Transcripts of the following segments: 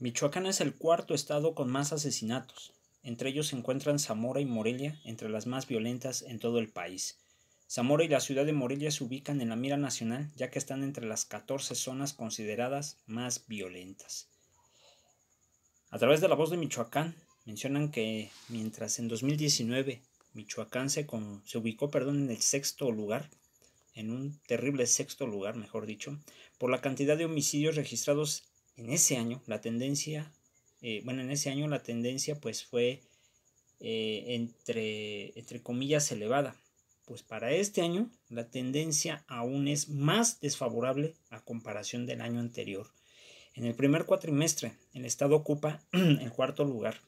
Michoacán es el cuarto estado con más asesinatos. Entre ellos se encuentran Zamora y Morelia, entre las más violentas en todo el país. Zamora y la ciudad de Morelia se ubican en la mira nacional, ya que están entre las 14 zonas consideradas más violentas. A través de la voz de Michoacán, mencionan que mientras en 2019 Michoacán se, se ubicó perdón, en el sexto lugar, en un terrible sexto lugar, mejor dicho, por la cantidad de homicidios registrados en ese año la tendencia, eh, bueno, en ese año la tendencia pues fue eh, entre, entre comillas elevada. Pues para este año la tendencia aún es más desfavorable a comparación del año anterior. En el primer cuatrimestre, el estado ocupa el cuarto lugar.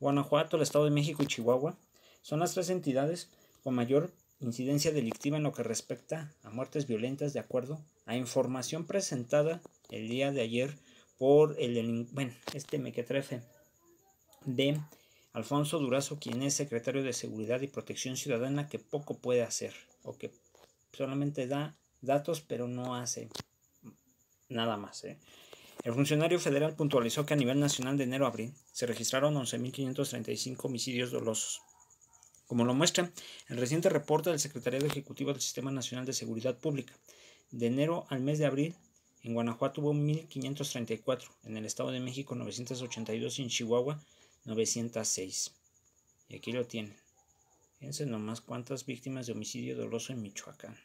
Guanajuato, el Estado de México y Chihuahua son las tres entidades con mayor incidencia delictiva en lo que respecta a muertes violentas de acuerdo a información presentada el día de ayer por el delincuente, bueno, este mequetrefe de Alfonso Durazo, quien es secretario de Seguridad y Protección Ciudadana, que poco puede hacer, o que solamente da datos, pero no hace nada más. ¿eh? El funcionario federal puntualizó que a nivel nacional de enero a abril se registraron 11.535 homicidios dolosos. Como lo muestra el reciente reporte del Secretario Ejecutivo del Sistema Nacional de Seguridad Pública, de enero al mes de abril en Guanajuato tuvo 1.534, en el Estado de México 982 y en Chihuahua 906. Y aquí lo tienen. Fíjense nomás cuántas víctimas de homicidio doloso en Michoacán.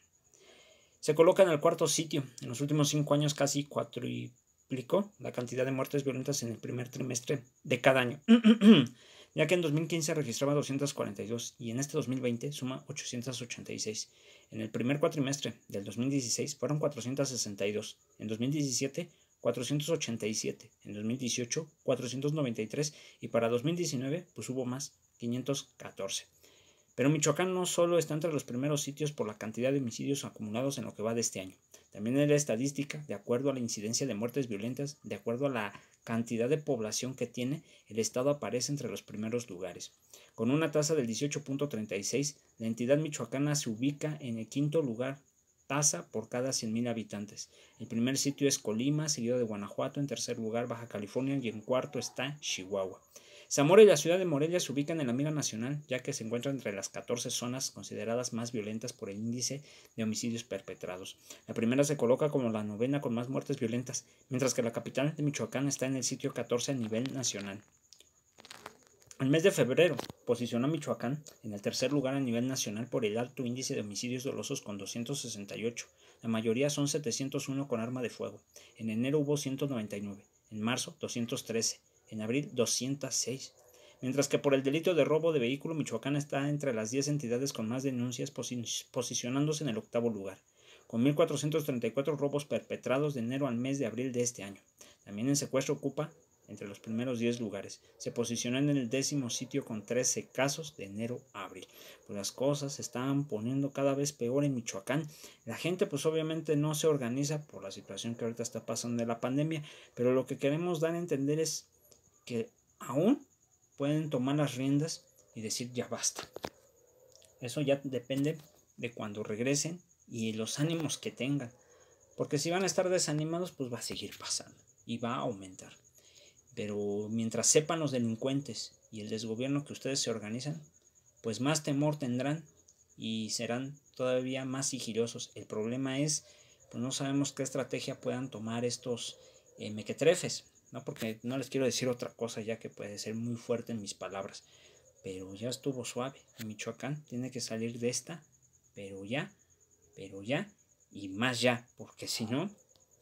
Se coloca en el cuarto sitio. En los últimos cinco años casi cuatriplicó la cantidad de muertes violentas en el primer trimestre de cada año. ya que en 2015 registraba 242 y en este 2020 suma 886. En el primer cuatrimestre del 2016 fueron 462, en 2017 487, en 2018 493 y para 2019 pues hubo más, 514. Pero Michoacán no solo está entre los primeros sitios por la cantidad de homicidios acumulados en lo que va de este año, también en la estadística, de acuerdo a la incidencia de muertes violentas, de acuerdo a la cantidad de población que tiene, el estado aparece entre los primeros lugares. Con una tasa del 18.36, la entidad michoacana se ubica en el quinto lugar tasa por cada 100.000 habitantes. El primer sitio es Colima, seguido de Guanajuato, en tercer lugar Baja California y en cuarto está Chihuahua. Zamora y la ciudad de Morelia se ubican en la mira nacional, ya que se encuentran entre las 14 zonas consideradas más violentas por el índice de homicidios perpetrados. La primera se coloca como la novena con más muertes violentas, mientras que la capital de Michoacán está en el sitio 14 a nivel nacional. El mes de febrero posicionó a Michoacán en el tercer lugar a nivel nacional por el alto índice de homicidios dolosos con 268. La mayoría son 701 con arma de fuego. En enero hubo 199, en marzo 213, en abril 206. Mientras que por el delito de robo de vehículo, Michoacán está entre las 10 entidades con más denuncias, posicionándose en el octavo lugar, con 1.434 robos perpetrados de enero al mes de abril de este año. También en secuestro ocupa entre los primeros 10 lugares. Se posicionan en el décimo sitio con 13 casos de enero a abril. Pues las cosas se están poniendo cada vez peor en Michoacán. La gente pues obviamente no se organiza por la situación que ahorita está pasando de la pandemia, pero lo que queremos dar a entender es que aún pueden tomar las riendas y decir ya basta. Eso ya depende de cuando regresen y los ánimos que tengan. Porque si van a estar desanimados, pues va a seguir pasando y va a aumentar. Pero mientras sepan los delincuentes y el desgobierno que ustedes se organizan, pues más temor tendrán y serán todavía más sigilosos. El problema es, pues no sabemos qué estrategia puedan tomar estos eh, mequetrefes. No porque no les quiero decir otra cosa, ya que puede ser muy fuerte en mis palabras. Pero ya estuvo suave. Michoacán tiene que salir de esta. Pero ya, pero ya y más ya. Porque si no,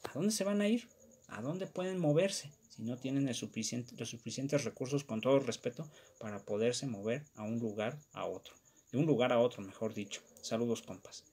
¿a dónde se van a ir? ¿A dónde pueden moverse? Si no tienen el suficiente, los suficientes recursos, con todo respeto, para poderse mover a un lugar a otro. De un lugar a otro, mejor dicho. Saludos, compas.